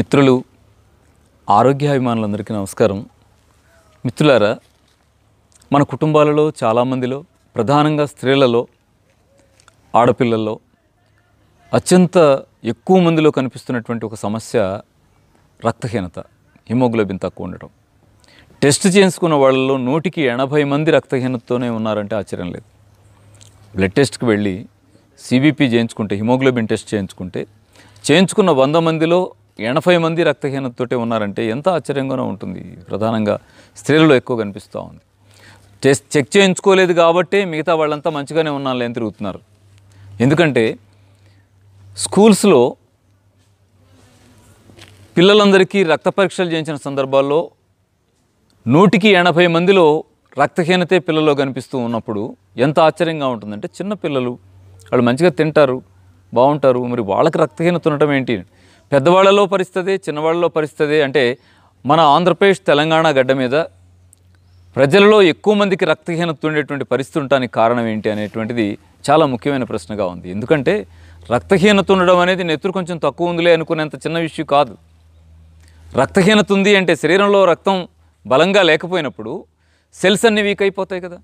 మిత్రులు ఆరోగ్యాభిమానులందరికీ నమస్కారం మిత్రులారా మన కుటుంబాలలో చాలామందిలో ప్రధానంగా స్త్రీలలో ఆడపిల్లల్లో అత్యంత ఎక్కువ మందిలో కనిపిస్తున్నటువంటి ఒక సమస్య రక్తహీనత హిమోగ్లోబిన్ తక్కువ ఉండటం టెస్ట్ చేయించుకున్న వాళ్ళలో నూటికి ఎనభై మంది రక్తహీనతతోనే ఉన్నారంటే ఆశ్చర్యం లేదు బ్లడ్ టెస్ట్కి వెళ్ళి సిబిపి చేయించుకుంటే హిమోగ్లోబిన్ టెస్ట్ చేయించుకుంటే చేయించుకున్న వంద మందిలో ఎనభై మంది రక్తహీనతతోటే ఉన్నారంటే ఎంత ఆశ్చర్యంగానో ఉంటుంది ప్రధానంగా స్త్రీలలో ఎక్కువ కనిపిస్తూ ఉంది చెక్ చేయించుకోలేదు కాబట్టి మిగతా వాళ్ళంతా మంచిగానే ఉన్నాను ఏం తిరుగుతున్నారు ఎందుకంటే స్కూల్స్లో పిల్లలందరికీ రక్త పరీక్షలు చేయించిన సందర్భాల్లో నూటికి ఎనభై మందిలో రక్తహీనతే పిల్లల్లో కనిపిస్తూ ఉన్నప్పుడు ఎంత ఆశ్చర్యంగా ఉంటుందంటే చిన్న పిల్లలు వాళ్ళు మంచిగా తింటారు బాగుంటారు మరి వాళ్ళకి రక్తహీనత ఉండటం ఏంటి పెద్దవాళ్ళలో పరిస్థితి చిన్నవాళ్ళలో పరిస్థితి అంటే మన ఆంధ్రప్రదేశ్ తెలంగాణ గడ్డ మీద ప్రజలలో ఎక్కువ మందికి రక్తహీనత ఉండేటువంటి పరిస్థితి ఉండటానికి కారణం ఏంటి అనేటువంటిది చాలా ముఖ్యమైన ప్రశ్నగా ఉంది ఎందుకంటే రక్తహీనత ఉండడం అనేది నెత్తురు కొంచెం తక్కువ ఉందిలే అనుకునేంత చిన్న విషయం కాదు రక్తహీనత ఉంది అంటే శరీరంలో రక్తం బలంగా లేకపోయినప్పుడు సెల్స్ అన్ని వీక్ అయిపోతాయి కదా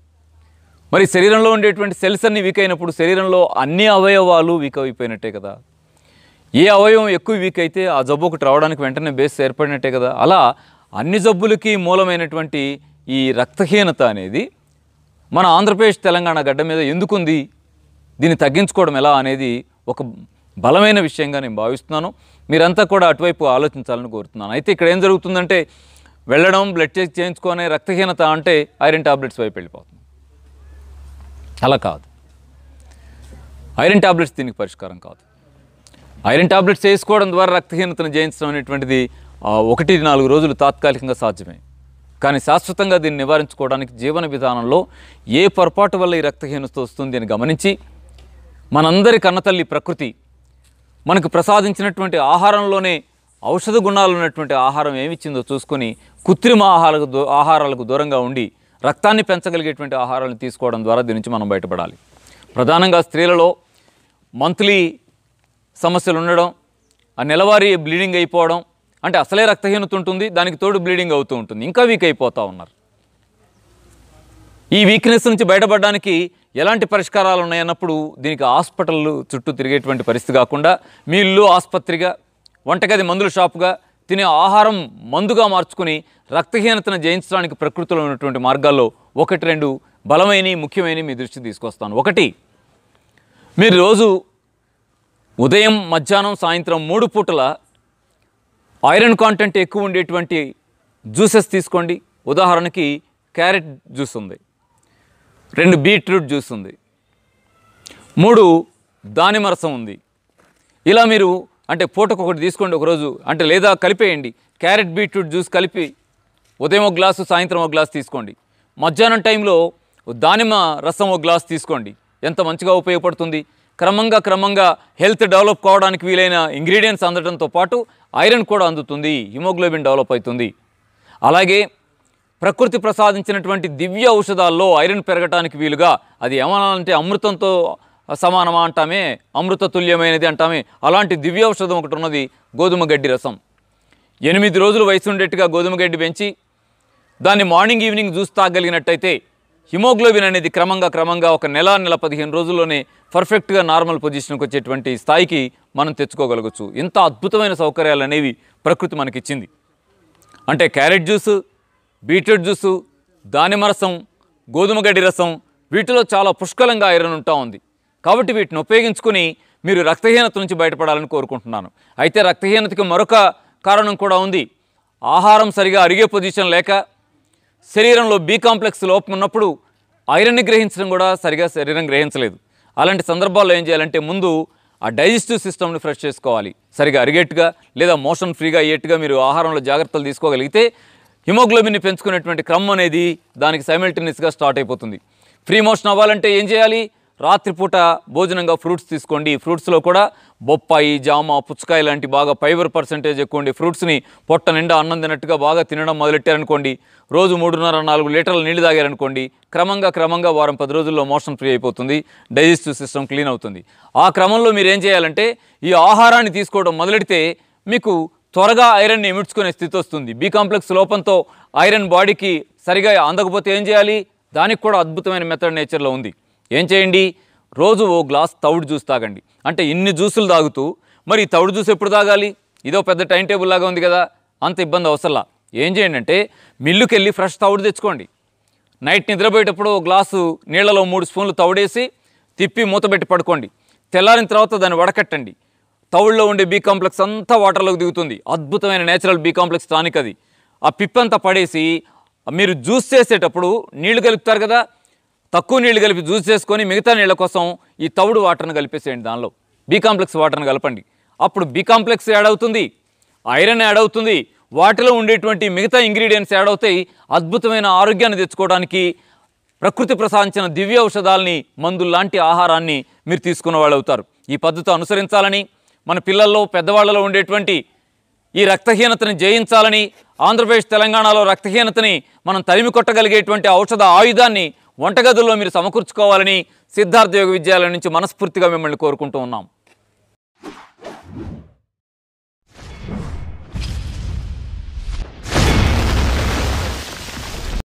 మరి శరీరంలో ఉండేటువంటి సెల్స్ అన్ని వీక్ అయినప్పుడు శరీరంలో అన్ని అవయవాలు వీక్ అయిపోయినట్టే కదా ఏ అవయవం ఎక్కువ వీక్ అయితే ఆ జబ్బుకు రావడానికి వెంటనే బేస్ ఏర్పడినట్టే కదా అలా అన్ని జబ్బులకి మూలమైనటువంటి ఈ రక్తహీనత అనేది మన ఆంధ్రప్రదేశ్ తెలంగాణ గడ్డ మీద ఎందుకుంది దీన్ని తగ్గించుకోవడం ఎలా అనేది ఒక బలమైన విషయంగా నేను భావిస్తున్నాను మీరంతా కూడా అటువైపు ఆలోచించాలని కోరుతున్నాను అయితే ఇక్కడ ఏం జరుగుతుందంటే వెళ్ళడం బ్లడ్ టెస్ట్ చేయించుకునే రక్తహీనత అంటే ఐరన్ టాబ్లెట్స్ వైపు వెళ్ళిపోతుంది అలా కాదు ఐరన్ టాబ్లెట్స్ దీనికి పరిష్కారం కాదు ఐరన్ టాబ్లెట్స్ వేసుకోవడం ద్వారా రక్తహీనతను జయించడం అనేటువంటిది ఒకటి నాలుగు రోజులు తాత్కాలికంగా సాధ్యమే కానీ శాశ్వతంగా దీన్ని నివారించుకోవడానికి జీవన విధానంలో ఏ పొరపాటు వల్ల ఈ రక్తహీనత వస్తుంది అని గమనించి మనందరి కన్నతల్లి ప్రకృతి మనకు ప్రసాదించినటువంటి ఆహారంలోనే ఔషధ గుణాలు ఉన్నటువంటి ఆహారం ఏమిచ్చిందో చూసుకొని కృత్రిమ ఆహారాలకు దూ ఆహారాలకు దూరంగా ఉండి రక్తాన్ని పెంచగలిగేటువంటి ఆహారాలను తీసుకోవడం ద్వారా దీని నుంచి మనం బయటపడాలి ప్రధానంగా స్త్రీలలో మంత్లీ సమస్యలు ఉండడం ఆ నెలవారీ బ్లీడింగ్ అయిపోవడం అంటే అసలే రక్తహీనత ఉంటుంది దానికి తోడు బ్లీడింగ్ అవుతూ ఉంటుంది ఇంకా వీక్ అయిపోతూ ఉన్నారు ఈ వీక్నెస్ నుంచి బయటపడడానికి ఎలాంటి పరిష్కారాలు ఉన్నాయన్నప్పుడు దీనికి హాస్పిటల్ చుట్టూ తిరిగేటువంటి పరిస్థితి కాకుండా మీ ఇల్లు ఆసుపత్రిగా వంటగది మందుల షాపుగా తినే ఆహారం మందుగా మార్చుకుని రక్తహీనతను జయించడానికి ప్రకృతిలో ఉన్నటువంటి మార్గాల్లో ఒకటి రెండు బలమైన ముఖ్యమైన మీ దృష్టి తీసుకొస్తాను ఒకటి మీరు రోజు ఉదయం మధ్యాహ్నం సాయంత్రం మూడు పూటల ఐరన్ కాంటెంట్ ఎక్కువ ఉండేటువంటి జ్యూసెస్ తీసుకోండి ఉదాహరణకి క్యారెట్ జ్యూస్ ఉంది రెండు బీట్రూట్ జ్యూస్ ఉంది మూడు దానిమరసం రసం ఉంది ఇలా మీరు అంటే పూటకు ఒకటి తీసుకోండి ఒకరోజు అంటే లేదా కలిపేయండి క్యారెట్ బీట్రూట్ జ్యూస్ కలిపి ఉదయం ఒక గ్లాసు సాయంత్రం ఒక గ్లాస్ తీసుకోండి మధ్యాహ్నం టైంలో దానిమ రసం ఒక గ్లాస్ తీసుకోండి ఎంత మంచిగా ఉపయోగపడుతుంది క్రమంగా క్రమంగా హెల్త్ డెవలప్ కావడానికి వీలైన ఇంగ్రీడియంట్స్ అందడంతో పాటు ఐరన్ కూడా అందుతుంది హిమోగ్లోబిన్ డెవలప్ అవుతుంది అలాగే ప్రకృతి ప్రసాదించినటువంటి దివ్య ఔషధాల్లో ఐరన్ పెరగటానికి వీలుగా అది ఏమనాలంటే అమృతంతో సమానమా అంటామే అమృత తుల్యమైనది అంటామే అలాంటి దివ్య ఔషధం ఒకటి ఉన్నది గోధుమ గడ్డి రసం ఎనిమిది రోజులు వయసు ఉండేట్టుగా గోధుమ గడ్డి పెంచి దాన్ని మార్నింగ్ ఈవినింగ్ జ్యూస్ తాగలిగినట్టయితే హిమోగ్లోబిన్ అనేది క్రమంగా క్రమంగా ఒక నెల నెల పదిహేను రోజుల్లోనే పర్ఫెక్ట్గా నార్మల్ పొజిషన్కి వచ్చేటువంటి స్థాయికి మనం తెచ్చుకోగలగచ్చు ఇంత అద్భుతమైన సౌకర్యాలు అనేవి ప్రకృతి మనకిచ్చింది అంటే క్యారెట్ జ్యూస్ బీట్రూట్ జ్యూసు దానిమ్మ రసం గోధుమ గడ్డి రసం వీటిలో చాలా పుష్కలంగా ఐరన్ ఉంటా ఉంది కాబట్టి వీటిని ఉపయోగించుకుని మీరు రక్తహీనత నుంచి బయటపడాలని కోరుకుంటున్నాను అయితే రక్తహీనతకి మరొక కారణం కూడా ఉంది ఆహారం సరిగా అరిగే పొజిషన్ లేక శరీరంలో బీ కాంప్లెక్స్ లోపం ఉన్నప్పుడు ఐరన్ని గ్రహించడం కూడా సరిగా శరీరం గ్రహించలేదు అలాంటి సందర్భాల్లో ఏం చేయాలంటే ముందు ఆ డైజెస్టివ్ సిస్టమ్ని ఫ్రెష్ చేసుకోవాలి సరిగా అరిగేట్టుగా లేదా మోషన్ ఫ్రీగా అయ్యేట్టుగా మీరు ఆహారంలో జాగ్రత్తలు తీసుకోగలిగితే హిమోగ్లోబిన్ని పెంచుకునేటువంటి క్రమం అనేది దానికి సైమిల్టేనియస్గా స్టార్ట్ అయిపోతుంది ఫ్రీ మోషన్ అవ్వాలంటే ఏం చేయాలి రాత్రిపూట భోజనంగా ఫ్రూట్స్ తీసుకోండి ఫ్రూట్స్లో కూడా బొప్పాయి జామ పుచ్చకాయ లాంటి బాగా ఫైబర్ పర్సంటేజ్ ఎక్కువండి ఫ్రూట్స్ని పొట్ట నిండా అన్నం తిన్నట్టుగా బాగా తినడం మొదలెట్టారనుకోండి రోజు మూడున్నర నాలుగు లీటర్ల నీళ్లు తాగారనుకోండి క్రమంగా క్రమంగా వారం పది రోజుల్లో మోషన్ ఫ్రీ అయిపోతుంది డైజెస్టివ్ సిస్టమ్ క్లీన్ అవుతుంది ఆ క్రమంలో మీరు ఏం చేయాలంటే ఈ ఆహారాన్ని తీసుకోవడం మొదలెడితే మీకు త్వరగా ఐరన్ని ఎమిడ్చుకునే స్థితి వస్తుంది బీ కాంప్లెక్స్ లోపంతో ఐరన్ బాడీకి సరిగా అందకపోతే ఏం చేయాలి దానికి కూడా అద్భుతమైన మెథడ్ నేచర్లో ఉంది ఏం చేయండి రోజు ఓ గ్లాస్ తౌడు జ్యూస్ తాగండి అంటే ఇన్ని జ్యూసులు తాగుతూ మరి తౌడు జ్యూస్ ఎప్పుడు తాగాలి ఇదో పెద్ద టైం టేబుల్ లాగా ఉంది కదా అంత ఇబ్బంది అవసరంలా ఏం చేయండి అంటే మిల్లుకి వెళ్ళి ఫ్రెష్ తౌడు తెచ్చుకోండి నైట్ నిద్రపోయేటప్పుడు ఓ గ్లాసు నీళ్లలో మూడు స్పూన్లు తౌడేసి తిప్పి మూతబెట్టి పడుకోండి తెల్లారిన తర్వాత దాన్ని వడకట్టండి తౌడులో ఉండే బీ కాంప్లెక్స్ అంతా వాటర్లోకి దిగుతుంది అద్భుతమైన నేచురల్ బీ కాంప్లెక్స్ స్థానిక అది ఆ పిప్పంతా పడేసి మీరు జ్యూస్ చేసేటప్పుడు నీళ్లు కలుపుతారు కదా తక్కువ నీళ్లు కలిపి జ్యూస్ చేసుకొని మిగతా నీళ్ళ కోసం ఈ తవుడు వాటర్ను కలిపేసేయండి దానిలో బీ కాంప్లెక్స్ వాటర్ను కలపండి అప్పుడు బీ కాంప్లెక్స్ యాడ్ అవుతుంది ఐరన్ యాడ్ అవుతుంది వాటిలో ఉండేటువంటి మిగతా ఇంగ్రీడియంట్స్ యాడ్ అవుతాయి అద్భుతమైన ఆరోగ్యాన్ని తెచ్చుకోవడానికి ప్రకృతి ప్రసాదించిన దివ్య ఔషధాలని మందుల్లాంటి ఆహారాన్ని మీరు తీసుకున్న వాళ్ళు అవుతారు ఈ పద్ధతి అనుసరించాలని మన పిల్లల్లో పెద్దవాళ్లలో ఉండేటువంటి ఈ రక్తహీనతని జయించాలని ఆంధ్రప్రదేశ్ తెలంగాణలో రక్తహీనతని మనం తరిమి కొట్టగలిగేటువంటి ఔషధ ఆయుధాన్ని వంటగదుల్లో మీరు సమకూర్చుకోవాలని సిద్ధార్థ యోగ విద్యాలయం నుంచి మనస్ఫూర్తిగా మిమ్మల్ని కోరుకుంటూ ఉన్నాం